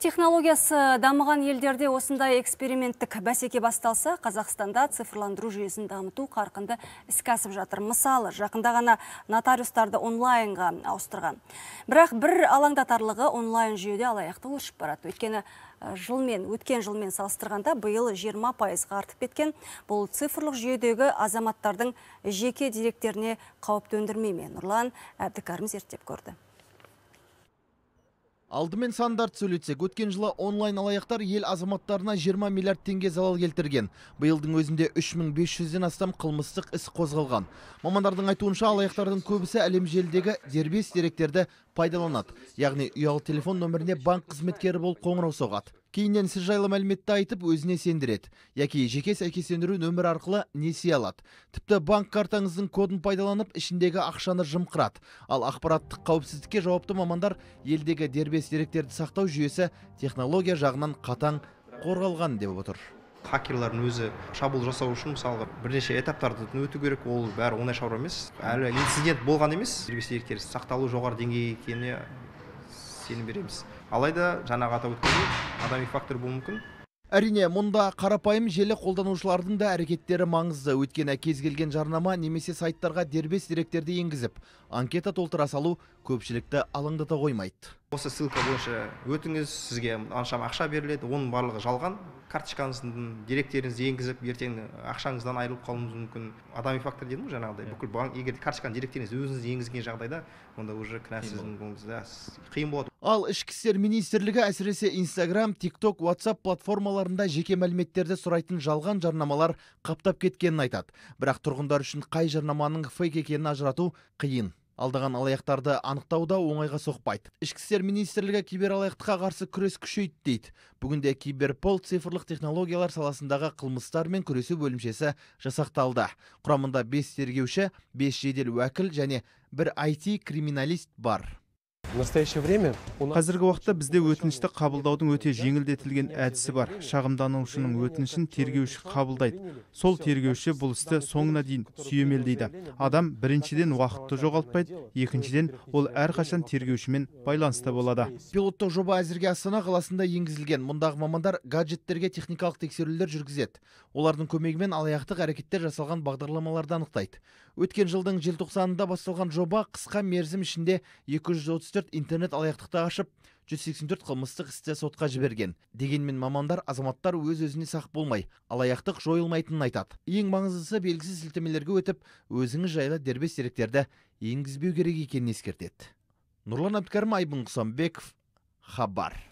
технологиясы дамыған елдерде осындай эксперименттік бәсеке басталса қазақстанда цифрландыру жүйесін дамыту қарқынды іскасып жатыр мысалы жақында ғана нотариустарды онлайнға ауыстырған бірақ бір алаңдатарлығы онлайн жүйеде алаяқты ұшып барады өйткені жылмен өткен жылмен салыстырғанда биыл 20 пайызға артып кеткен бұл цифрлық жүйедегі азаматтардың жеке деректеріне қауіп төндірмей нұрлан әбдікәрім зерттеп көрді Алдымен сандарт сөйлетсек, өткен жылы онлайн алаяқтар ел азаматтарына 20 миллиард теңге залал келтірген. Бұйылдың өзінде 3500-ден астам қылмыстық іс қозғалған. Мамандардың айтуынша алаяқтардың көбісі әлем желдегі дербес деректерді пайдаланады. Яғни ұялы телефон нөміріне банк қызметкері бол қоңырау соғады кейіннен сіз жайлы мәліметті айтып өзіне сендіреді яки жеке сәйкестендіру нөмірі арқылы несие алады тіпті банк картаңыздың кодын пайдаланып ішіндегі ақшаны жымқырады ал ақпараттық қауіпсіздікке жауапты мамандар елдегі дербес деректерді сақтау жүйесі технология жағынан қатаң қорғалған деп отыр хакерлардың өзі шабуыл жасау үшін мысалға бірнеше этаптарды өту керек ол бәрі оңай шаруа емес әлі инцидент болған емес дербес деректер сақталу жоғары деңгейде екеніне сенім береміз алайда жаңағы атап өткендей адами фактор болуы мүмкін әрине мұнда қарапайым желі қолданушылардың да әрекеттері маңызды өйткені кез келген жарнама немесе сайттарға дербес деректерді енгізіп анкета толтыра салу көпшілікті алаңдата қоймайды осы ссылка бойынша өтіңіз сізге аншама ақша беріледі оның барлығы жалған карточкаңыздың деректеріңізді енгізіп ертең ақшаңыздан айырылып қалуыңыз мүмкін адами фактор дедім ғой жаңағыдай иә. бүкіл банк егер карточканың деректеріңізді өзіңіз енгізген жағдайда онда уже кінә сіздің қиын болады ал ішкі істер министрлігі әсіресе инстаграм ток ватсап платформаларында жеке мәліметтерді сұрайтын жалған жарнамалар қаптап кеткенін айтады бірақ тұрғындар үшін қай жарнаманың фейк екенін ажырату қиын алдаған алаяқтарды анықтау да оңайға соқпайды ішкі істер министрлігі кибералаяқтыққа қарсы күрес күшейді дейді бүгінде киберпол цифрлық технологиялар саласындағы қылмыстармен күресу бөлімшесі жасақталды құрамында бес тергеуші бес жедел уәкіл және бір IT криминалист бар қазіргі уақытта бізде өтінішті қабылдаудың өте жеңілдетілген әдісі бар шағымданушының өтінішін тергеуші қабылдайды сол тергеуші бұл істі соңына дейін сүйемелдейді адам біріншіден уақытты жоғалтпайды екіншіден ол әрқашан тергеушімен байланыста болады пилоттық жоба әзірге астана қаласында енгізілген мұндағы мамандар гаджеттерге техникалық тексерулер жүргізеді олардың көмегімен алаяқтық әрекеттер жасалған бағдарламаларды анықтайды өткен жылдың желтоқсанында басталған жоба қысқа мерзім ішінде 234 интернет алаяқтықты ашып 184 сексен төрт қылмыстық істі сотқа жіберген дегенмен мамандар азаматтар өз өзіне сақ болмай алаяқтық жойылмайтынын айтады ең маңыздысы белгісіз сілтемелерге өтіп өзіңіз жайлы дербес деректерді енгізбеу керек екенін ескертеді нұрлан әбдікәрім айбын құсанбеков хабар